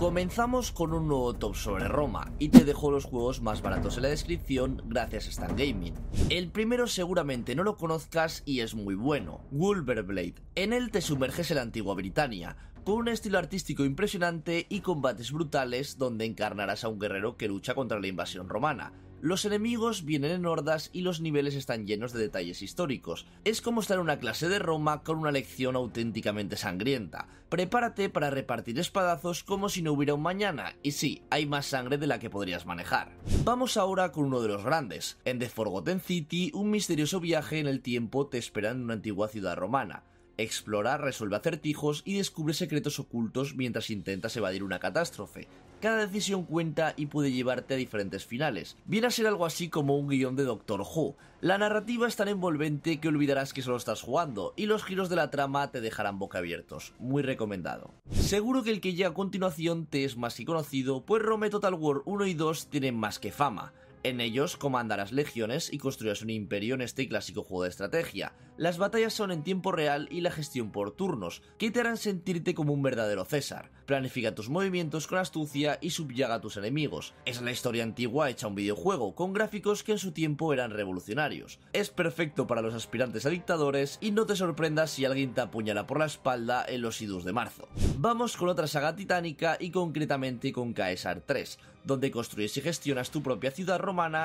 Comenzamos con un nuevo top sobre Roma y te dejo los juegos más baratos en la descripción gracias a Stan Gaming. El primero seguramente no lo conozcas y es muy bueno, Wolverblade. En él te sumerges en la antigua Britania, con un estilo artístico impresionante y combates brutales donde encarnarás a un guerrero que lucha contra la invasión romana los enemigos vienen en hordas y los niveles están llenos de detalles históricos. Es como estar en una clase de Roma con una lección auténticamente sangrienta. Prepárate para repartir espadazos como si no hubiera un mañana, y sí, hay más sangre de la que podrías manejar. Vamos ahora con uno de los grandes. En The Forgotten City, un misterioso viaje en el tiempo te espera en una antigua ciudad romana. Explora, resuelve acertijos y descubre secretos ocultos mientras intentas evadir una catástrofe. Cada decisión cuenta y puede llevarte a diferentes finales. Viene a ser algo así como un guión de Doctor Who. La narrativa es tan envolvente que olvidarás que solo estás jugando y los giros de la trama te dejarán boca abiertos. Muy recomendado. Seguro que el que llega a continuación te es más que conocido, pues Rome Total War 1 y 2 tienen más que fama. En ellos las legiones y construirás un imperio en este clásico juego de estrategia. Las batallas son en tiempo real y la gestión por turnos, que te harán sentirte como un verdadero César. Planifica tus movimientos con astucia y subyaga a tus enemigos. Es la historia antigua hecha un videojuego, con gráficos que en su tiempo eran revolucionarios. Es perfecto para los aspirantes a dictadores y no te sorprendas si alguien te apuñala por la espalda en los idus de marzo. Vamos con otra saga titánica y concretamente con Caesar 3, donde construyes y gestionas tu propia ciudad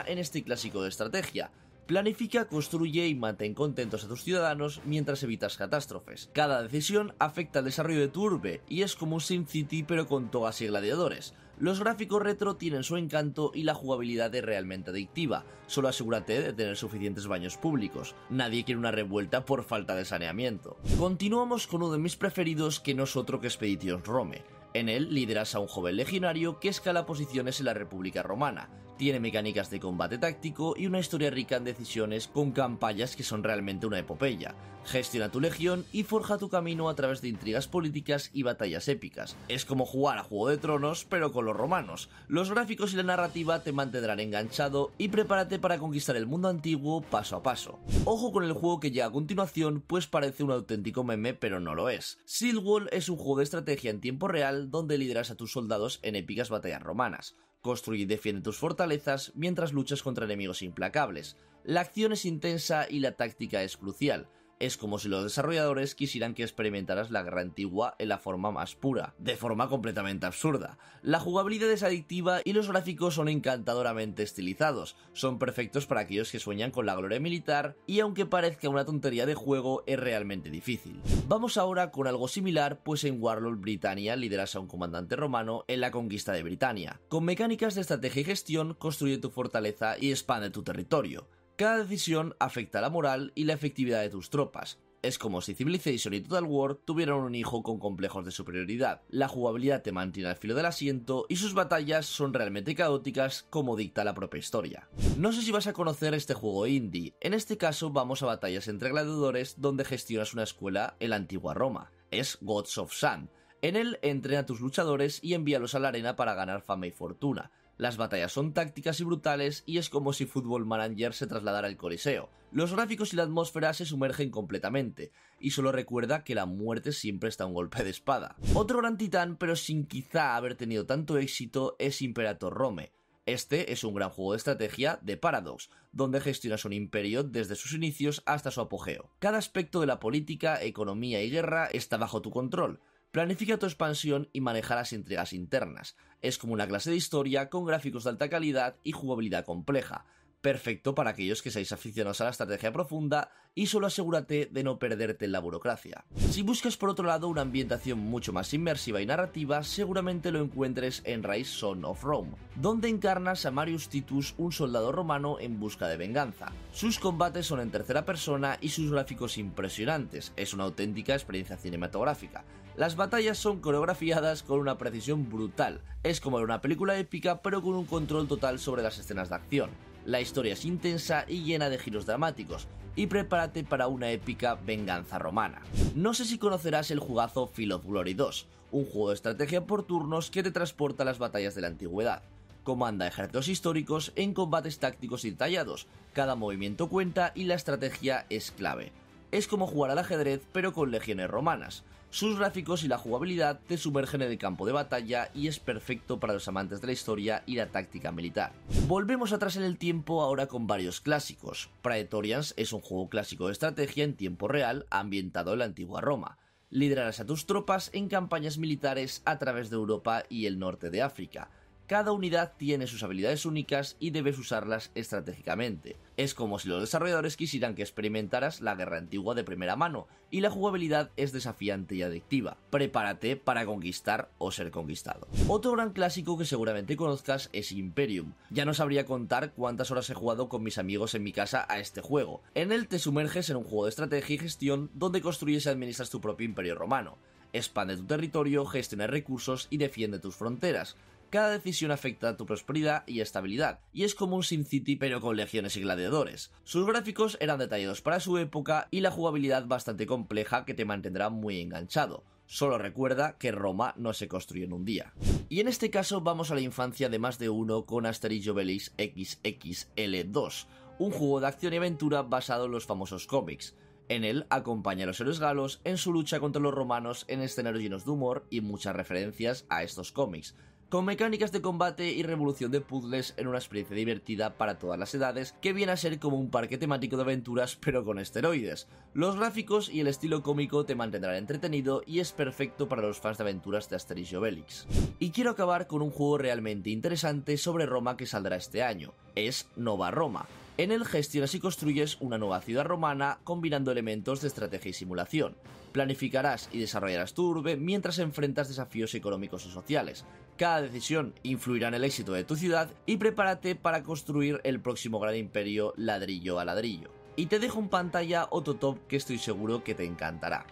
en este clásico de estrategia. Planifica, construye y mantén contentos a tus ciudadanos mientras evitas catástrofes. Cada decisión afecta al desarrollo de tu urbe y es como un SimCity pero con togas y gladiadores. Los gráficos retro tienen su encanto y la jugabilidad es realmente adictiva. Solo asegúrate de tener suficientes baños públicos. Nadie quiere una revuelta por falta de saneamiento. Continuamos con uno de mis preferidos que no es otro que Expedition Rome. En él lideras a un joven legionario que escala posiciones en la República Romana. Tiene mecánicas de combate táctico y una historia rica en decisiones con campañas que son realmente una epopeya. Gestiona tu legión y forja tu camino a través de intrigas políticas y batallas épicas. Es como jugar a Juego de Tronos, pero con los romanos. Los gráficos y la narrativa te mantendrán enganchado y prepárate para conquistar el mundo antiguo paso a paso. Ojo con el juego que ya a continuación, pues parece un auténtico meme, pero no lo es. Silwall es un juego de estrategia en tiempo real donde lideras a tus soldados en épicas batallas romanas. Construye y defiende tus fortalezas mientras luchas contra enemigos implacables. La acción es intensa y la táctica es crucial. Es como si los desarrolladores quisieran que experimentaras la guerra antigua en la forma más pura, de forma completamente absurda. La jugabilidad es adictiva y los gráficos son encantadoramente estilizados, son perfectos para aquellos que sueñan con la gloria militar y aunque parezca una tontería de juego es realmente difícil. Vamos ahora con algo similar, pues en Warlord Britannia lideras a un comandante romano en la conquista de Britannia. Con mecánicas de estrategia y gestión construye tu fortaleza y expande tu territorio. Cada decisión afecta la moral y la efectividad de tus tropas. Es como si Civilization y Total War tuvieran un hijo con complejos de superioridad. La jugabilidad te mantiene al filo del asiento y sus batallas son realmente caóticas como dicta la propia historia. No sé si vas a conocer este juego indie, en este caso vamos a batallas entre gladiadores donde gestionas una escuela en la antigua Roma. Es Gods of Sun. En él entrena a tus luchadores y envíalos a la arena para ganar fama y fortuna. Las batallas son tácticas y brutales y es como si Football Manager se trasladara al Coliseo. Los gráficos y la atmósfera se sumergen completamente, y solo recuerda que la muerte siempre está a un golpe de espada. Otro gran titán, pero sin quizá haber tenido tanto éxito, es Imperator Rome. Este es un gran juego de estrategia de Paradox, donde gestionas un imperio desde sus inicios hasta su apogeo. Cada aspecto de la política, economía y guerra está bajo tu control, Planifica tu expansión y maneja las entregas internas. Es como una clase de historia con gráficos de alta calidad y jugabilidad compleja. Perfecto para aquellos que seáis aficionados a la estrategia profunda y solo asegúrate de no perderte en la burocracia. Si buscas por otro lado una ambientación mucho más inmersiva y narrativa, seguramente lo encuentres en Rise Son of Rome, donde encarnas a Marius Titus, un soldado romano en busca de venganza. Sus combates son en tercera persona y sus gráficos impresionantes, es una auténtica experiencia cinematográfica. Las batallas son coreografiadas con una precisión brutal, es como en una película épica pero con un control total sobre las escenas de acción. La historia es intensa y llena de giros dramáticos, y prepárate para una épica venganza romana. No sé si conocerás el jugazo Field of Glory 2, un juego de estrategia por turnos que te transporta a las batallas de la antigüedad. Comanda ejércitos históricos en combates tácticos y detallados, cada movimiento cuenta y la estrategia es clave es como jugar al ajedrez pero con legiones romanas. Sus gráficos y la jugabilidad te sumergen en el campo de batalla y es perfecto para los amantes de la historia y la táctica militar. Volvemos atrás en el tiempo ahora con varios clásicos. Praetorians es un juego clásico de estrategia en tiempo real ambientado en la antigua Roma. Liderarás a tus tropas en campañas militares a través de Europa y el norte de África cada unidad tiene sus habilidades únicas y debes usarlas estratégicamente. Es como si los desarrolladores quisieran que experimentaras la guerra antigua de primera mano, y la jugabilidad es desafiante y adictiva. Prepárate para conquistar o ser conquistado. Otro gran clásico que seguramente conozcas es Imperium. Ya no sabría contar cuántas horas he jugado con mis amigos en mi casa a este juego. En él te sumerges en un juego de estrategia y gestión donde construyes y administras tu propio imperio romano expande tu territorio, gestiona recursos y defiende tus fronteras. Cada decisión afecta a tu prosperidad y estabilidad, y es como un Sin City pero con legiones y gladiadores. Sus gráficos eran detallados para su época y la jugabilidad bastante compleja que te mantendrá muy enganchado. Solo recuerda que Roma no se construyó en un día. Y en este caso vamos a la infancia de más de uno con Asterix Obelix XXL2, un juego de acción y aventura basado en los famosos cómics. En él acompaña a los héroes galos en su lucha contra los romanos en escenarios llenos de humor y muchas referencias a estos cómics, con mecánicas de combate y revolución de puzzles en una experiencia divertida para todas las edades, que viene a ser como un parque temático de aventuras pero con esteroides. Los gráficos y el estilo cómico te mantendrán entretenido y es perfecto para los fans de aventuras de Asterix y Obelix. Y quiero acabar con un juego realmente interesante sobre Roma que saldrá este año, es Nova Roma. En él gestionas y construyes una nueva ciudad romana combinando elementos de estrategia y simulación. Planificarás y desarrollarás tu urbe mientras enfrentas desafíos económicos y sociales. Cada decisión influirá en el éxito de tu ciudad y prepárate para construir el próximo gran imperio ladrillo a ladrillo. Y te dejo en pantalla otro top que estoy seguro que te encantará.